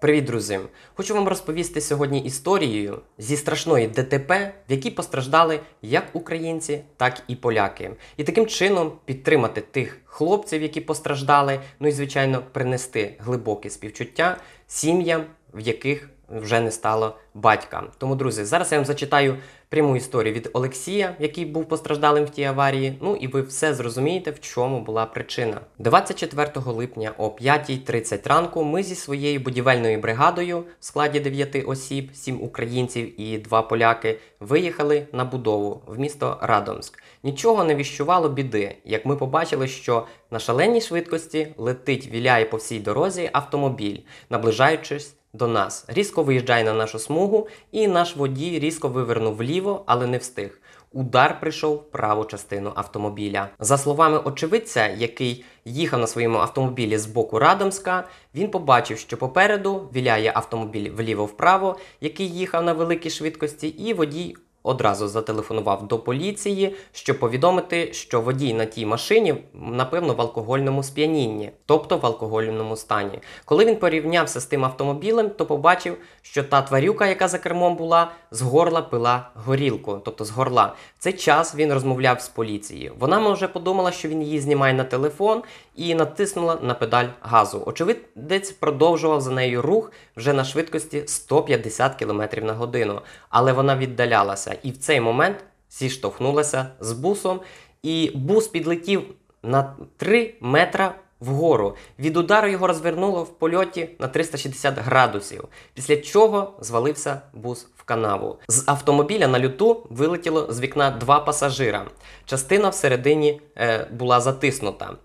Привіт, друзі! Хочу вам розповісти сьогодні історію зі страшної ДТП, в якій постраждали як українці, так і поляки, і таким чином підтримати тих хлопців, які постраждали. Ну і звичайно, принести глибоке співчуття сім'ям, в яких вже не стало батька. Тому, друзі, зараз я вам зачитаю пряму історію від Олексія, який був постраждалим в тій аварії. Ну і ви все зрозумієте, в чому була причина. 24 липня о 5.30 ранку ми зі своєю будівельною бригадою в складі 9 осіб, 7 українців і 2 поляки виїхали на будову в місто Радомськ. Нічого не віщувало біди, як ми побачили, що на шаленій швидкості летить віляє по всій дорозі автомобіль, наближаючись до нас, різко виїжджає на нашу смугу, і наш водій різко вивернув вліво, але не встиг. Удар прийшов в праву частину автомобіля. За словами очевидця, який їхав на своєму автомобілі з боку Радомська, він побачив, що попереду віляє автомобіль вліво-вправо, який їхав на великій швидкості, і водій одразу зателефонував до поліції, щоб повідомити, що водій на тій машині, напевно, в алкогольному сп'янінні, тобто в алкогольному стані. Коли він порівнявся з тим автомобілем, то побачив, що та тварюка, яка за кермом була, з горла пила горілку, тобто з горла. В цей час він розмовляв з поліцією. Вона може подумала, що він її знімає на телефон і натиснула на педаль газу. Очевидець продовжував за нею рух вже на швидкості 150 км на годину, але вона віддалялася зірвався і в цей момент зіштовхнулася з бусом, і бус підлетів на 3 метра вгору. Від удару його розвернуло в польоті на 360 градусів, після чого звалився бус в канаву. З автомобіля на люту вилетіло з вікна два пасажира. Частина всередині е, була затиснута.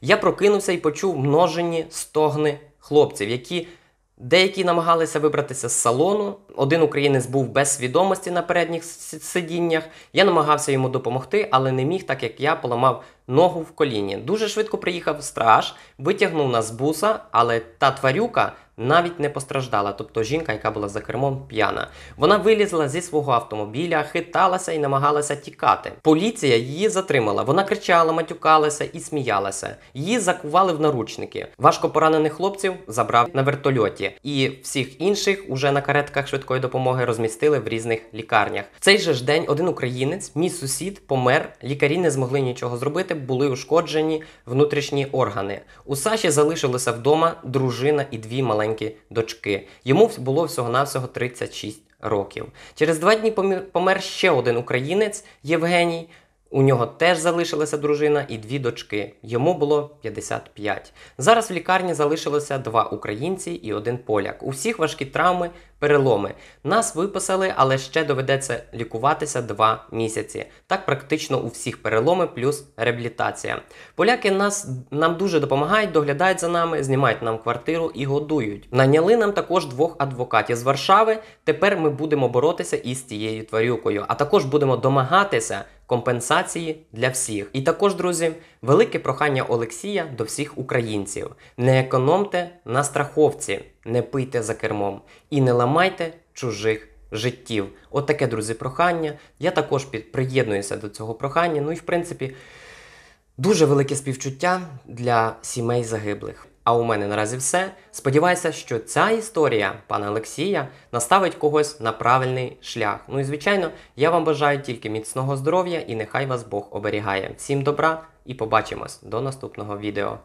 Я прокинувся і почув множені стогни хлопців, які. Деякі намагалися вибратися з салону. Один українець був без свідомості на передніх сидіннях. Я намагався йому допомогти, але не міг, так як я поламав ногу в коліні. Дуже швидко приїхав страж, витягнув нас з буса, але та тварюка навіть не постраждала, тобто жінка, яка була за кермом п'яна. Вона вилізла зі свого автомобіля, хиталася і намагалася тікати. Поліція її затримала. Вона кричала, матюкалася і сміялася. Її закували в наручники. Важко поранених хлопців забрав на вертольоті, і всіх інших уже на каретках швидкої допомоги розмістили в різних лікарнях. В цей же ж день один українець, мій сусід, помер. Лікарі не змогли нічого зробити, були ушкоджені внутрішні органи. У Саші залишилися вдома дружина і дві маленькі маленькі дочки. Йому було всього-навсього 36 років. Через два дні помер ще один українець Євгеній. У нього теж залишилася дружина і дві дочки. Йому було 55. Зараз в лікарні залишилося два українці і один поляк. У всіх важкі травми, переломи. Нас виписали, але ще доведеться лікуватися два місяці. Так практично у всіх переломи, плюс реабілітація. Поляки нас нам дуже допомагають, доглядають за нами, знімають нам квартиру і годують. Наняли нам також двох адвокатів з Варшави. Тепер ми будемо боротися із цією тварюкою, а також будемо домагатися компенсації для всіх. І також, друзі, велике прохання Олексія до всіх українців: не економте на страховці, не пийте за кермом і не ламайте чужих. Життів. От таке, друзі, прохання. Я також приєднуюся до цього прохання. Ну і в принципі, дуже велике співчуття для сімей загиблих. А у мене наразі все. Сподіваюся, що ця історія пана Олексія наставить когось на правильний шлях. Ну і звичайно, я вам бажаю тільки міцного здоров'я і нехай вас Бог оберігає. Всім добра і побачимось до наступного відео.